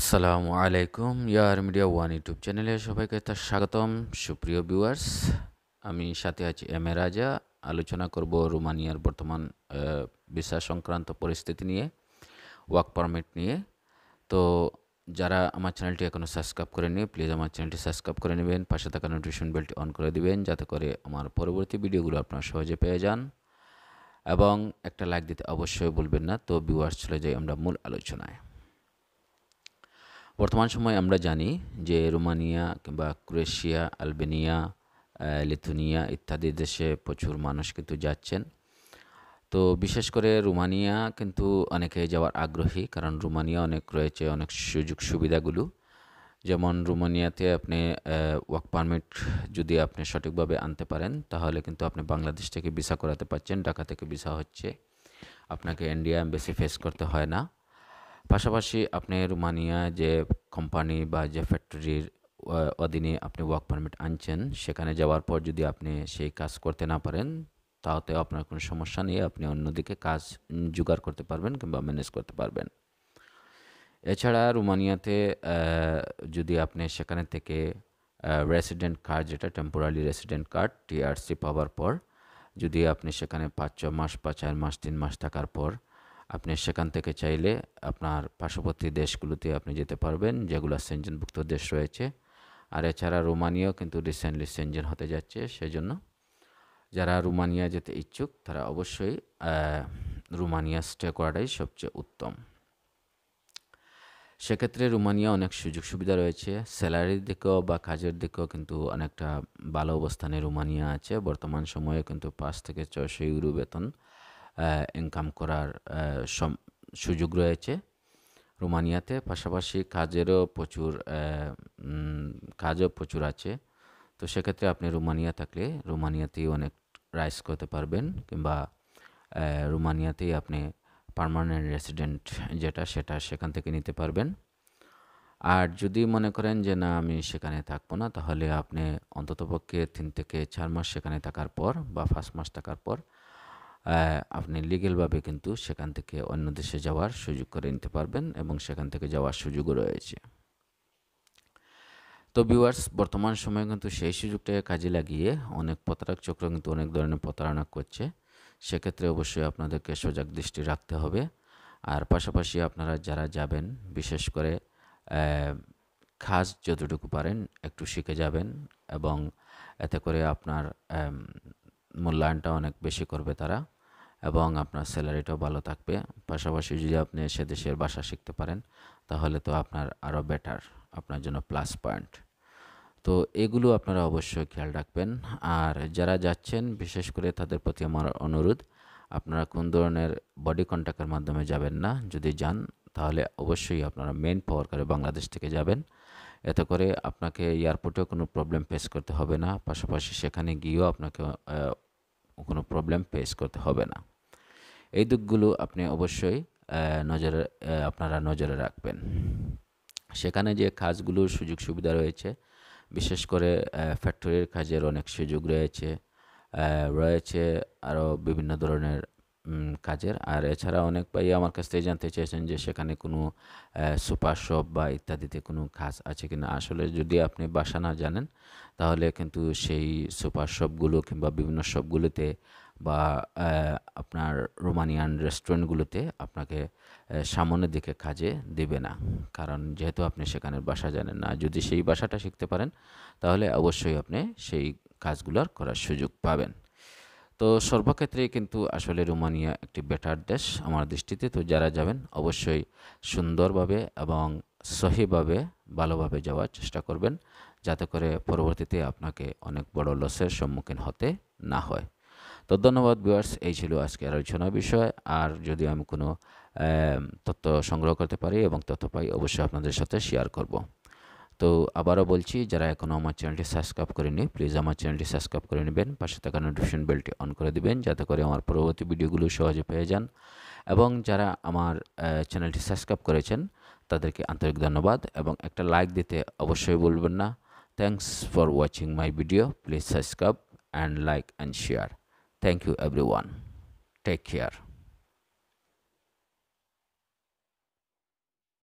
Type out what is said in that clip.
আসসালামু আলাইকুম ইয়ার media one YouTube চ্যানেলে সবাইকে তার স্বাগতম সুপ্রিয় ভিউয়ার্স আমি সাথে আছি এম এ রাজা আলোচনা করব রোমানিয়ার বর্তমান ভিসা সংক্রান্ত পরিস্থিতি নিয়ে ওয়ার্ক পারমিট নিয়ে তো যারা আমার চ্যানেলটি এখনও সাবস্ক্রাইব নিয়ে প্লিজ আমার চ্যানেলটি সাবস্ক্রাইব করে নেবেন পাশে থাকা নোটিফিকেশন বেলটি অন করে দিবেন যাতে করে আমার পরবর্তী ভিডিওগুলো আপনারা সহজে পেয়ে যান এবং একটা লাইক দিতে অবশ্যই বলবেন না তো ভিউয়ার্স চলে যাই আমরা মূল আলোচনায় বর্তমান সময়ে আমরা জানি যে রোমানিয়া কিংবা ক্রোয়েশিয়া আলবেনিয়া লিথুনিয়া ইত্যাদি দেশে প্রচুর মানুষ কিন্তু যাচ্ছেন তো বিশেষ করে রোমানিয়া কিন্তু অনেকে যাওয়ার আগ্রহী কারণ রোমানিয়া অনেক রয়েছে অনেক সুযোগ সুবিধাগুলো যেমন রোমানিয়াতে আপনি ওয়ার্ক পারমিট যদি আপনি সঠিকভাবে আনতে পারেন তাহলে কিন্তু আপনি বাংলাদেশ থেকে ভিসা করাতে পারছেন ঢাকা থেকে ভিসা হচ্ছে আপনাকে ইন্ডিয়া বেশি ফেস করতে হয় না পাশাপাশি আপনি রুমানিয়া যে কোম্পানি বা যে ফ্যাক্টরির অধীনে আপনি ওয়ার্ক পারমিট আনছেন সেখানে যাওয়ার পর যদি আপনি সেই কাজ করতে না পারেন তাহলে আপনার কোনো সমস্যা নেই আপনি অন্যদিকে কাজ জোগাড় করতে পারবেন কিংবা ম্যানেজ করতে পারবেন এছাড়া রুমানিয়াতে যদি আপনি সেখানে থেকে রেসিডেন্ট কার্ড যেটা টেম্পোরারি রেসিডেন্ট কার্ড টিআরসি পাওয়ার পর যদি আপনি সেখানে পাঁচ ছ মাস বা চার মাস তিন মাস থাকার পর আপনি সেখান থেকে চাইলে আপনার পার্শ্ববর্তী দেশগুলোতে আপনি যেতে পারবেন যেগুলো সেঞ্জনভুক্ত দেশ রয়েছে আর এছাড়া রোমানিয়াও কিন্তু রিসেন্টলি সেঞ্জন হতে যাচ্ছে সেজন্য যারা রোমানিয়া যেতে ইচ্ছুক তারা অবশ্যই রোমানিয়া স্টে করাটাই সবচেয়ে উত্তম সেক্ষেত্রে রোমানিয়া অনেক সুযোগ সুবিধা রয়েছে স্যালারির দিকেও বা কাজের দিকেও কিন্তু অনেকটা ভালো অবস্থানে রোমানিয়া আছে বর্তমান সময়ে কিন্তু পাঁচ থেকে ছয়শো ইউরো বেতন ইনকাম করার সুযোগ রয়েছে রোমানিয়াতে পাশাপাশি কাজেরও প্রচুর কাজও প্রচুর আছে তো সেক্ষেত্রে আপনি রোমানিয়া থাকলে রোমানিয়াতেই অনেক রাইস করতে পারবেন কিংবা রোমানিয়াতেই আপনি পারমানেন্ট রেসিডেন্ট যেটা সেটা সেখান থেকে নিতে পারবেন আর যদি মনে করেন যে না আমি সেখানে থাকবো না তাহলে আপনি অন্ততপক্ষে তিন থেকে চার মাস সেখানে থাকার পর বা পাঁচ মাস থাকার পর আপনি লিগেলভাবে কিন্তু সেখান থেকে অন্য দেশে যাওয়ার সুযোগ করে নিতে পারবেন এবং সেখান থেকে যাওয়ার সুযোগও রয়েছে তো ভিউয়ার্স বর্তমান সময়ে কিন্তু সেই সুযোগটাকে কাজে লাগিয়ে অনেক প্রতারক চক্র কিন্তু অনেক ধরনের প্রতারণা করছে সেক্ষেত্রে অবশ্যই আপনাদেরকে সজাগ দৃষ্টি রাখতে হবে আর পাশাপাশি আপনারা যারা যাবেন বিশেষ করে খাস যতটুকু পারেন একটু শিখে যাবেন এবং এতে করে আপনার মূল্যায়নটা অনেক বেশি করবে তারা এবং আপনার স্যালারিটাও ভালো থাকবে পাশাপাশি যদি আপনি সে দেশের ভাষা শিখতে পারেন তাহলে তো আপনার আরও বেটার আপনার জন্য প্লাস পয়েন্ট তো এগুলো আপনারা অবশ্যই খেয়াল রাখবেন আর যারা যাচ্ছেন বিশেষ করে তাদের প্রতি আমার অনুরোধ আপনারা কোন ধরনের বডি কন্ট্যাক্টের মাধ্যমে যাবেন না যদি যান তাহলে অবশ্যই আপনারা মেন পাওয়ার করে বাংলাদেশ থেকে যাবেন এতে করে আপনাকে এয়ারপোর্টেও কোনো প্রবলেম ফেস করতে হবে না পাশাপাশি সেখানে গিয়েও আপনাকে কোনো প্রবলেম ফেস করতে হবে না এই দিকগুলো আপনি অবশ্যই নজরে আপনারা নজরে রাখবেন সেখানে যে কাজগুলোর সুযোগ সুবিধা রয়েছে বিশেষ করে ফ্যাক্টরির কাজের অনেক সুযোগ রয়েছে রয়েছে আরও বিভিন্ন ধরনের কাজের আর এছাড়া অনেক ভাই আমার কাছ থেকে জানতে চেয়েছেন যে সেখানে কোনো সুপার শপ বা ইত্যাদিতে কোনো কাজ আছে কিনা আসলে যদি আপনি বাসা না জানেন তাহলে কিন্তু সেই সুপার শপগুলো কিংবা বিভিন্ন শপগুলোতে বা আপনার রোমানিয়ান রেস্টুরেন্টগুলোতে আপনাকে সামনের দিকে কাজে দেবে না কারণ যেহেতু আপনি সেখানের ভাষা জানেন না যদি সেই ভাষাটা শিখতে পারেন তাহলে অবশ্যই আপনি সেই কাজগুলোর করার সুযোগ পাবেন তো সর্বক্ষেত্রেই কিন্তু আসলে রোমানিয়া একটি বেটার দেশ আমার দৃষ্টিতে তো যারা যাবেন অবশ্যই সুন্দরভাবে এবং সহিভাবে ভালোভাবে যাওয়ার চেষ্টা করবেন যাতে করে পরবর্তীতে আপনাকে অনেক বড় লসের সম্মুখীন হতে না হয় তো ধন্যবাদ ভিউয়ার্স এই ছিল আজকে আলোচনা বিষয় আর যদি আমি কোনো তথ্য সংগ্রহ করতে পারি এবং তথ্য পাই অবশ্যই আপনাদের সাথে শেয়ার করব তো আবারও বলছি যারা এখনও আমার চ্যানেলটি সাবস্ক্রাইব করেনি প্লিজ আমার চ্যানেলটি সাবস্ক্রাইব করে নেবেন পাশে থাকা নোটিফিকেশন বেলটি অন করে দিবেন যাতে করে আমার পরবর্তী ভিডিওগুলো সহজে পেয়ে যান এবং যারা আমার চ্যানেলটি সাবস্ক্রাইব করেছেন তাদেরকে আন্তরিক ধন্যবাদ এবং একটা লাইক দিতে অবশ্যই বলবেন না thanks for watching my video please subscribe and like and share Thank you everyone. Take care.